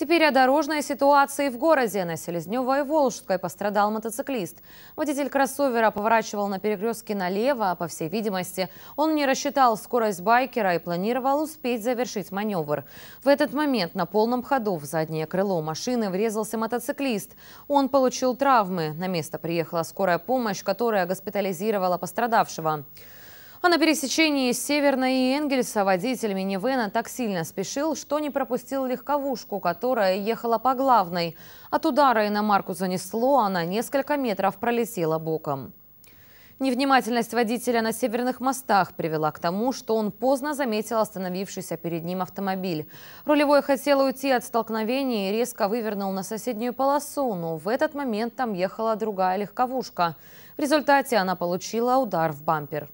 Теперь о дорожной ситуации в городе. На Селезневой и Волжской пострадал мотоциклист. Водитель кроссовера поворачивал на перекрестке налево, а по всей видимости, он не рассчитал скорость байкера и планировал успеть завершить маневр. В этот момент на полном ходу в заднее крыло машины врезался мотоциклист. Он получил травмы. На место приехала скорая помощь, которая госпитализировала пострадавшего. А на пересечении Северной и Энгельса водитель минивена так сильно спешил, что не пропустил легковушку, которая ехала по главной. От удара иномарку занесло, она несколько метров пролетела боком. Невнимательность водителя на северных мостах привела к тому, что он поздно заметил остановившийся перед ним автомобиль. Рулевой хотел уйти от столкновения и резко вывернул на соседнюю полосу, но в этот момент там ехала другая легковушка. В результате она получила удар в бампер.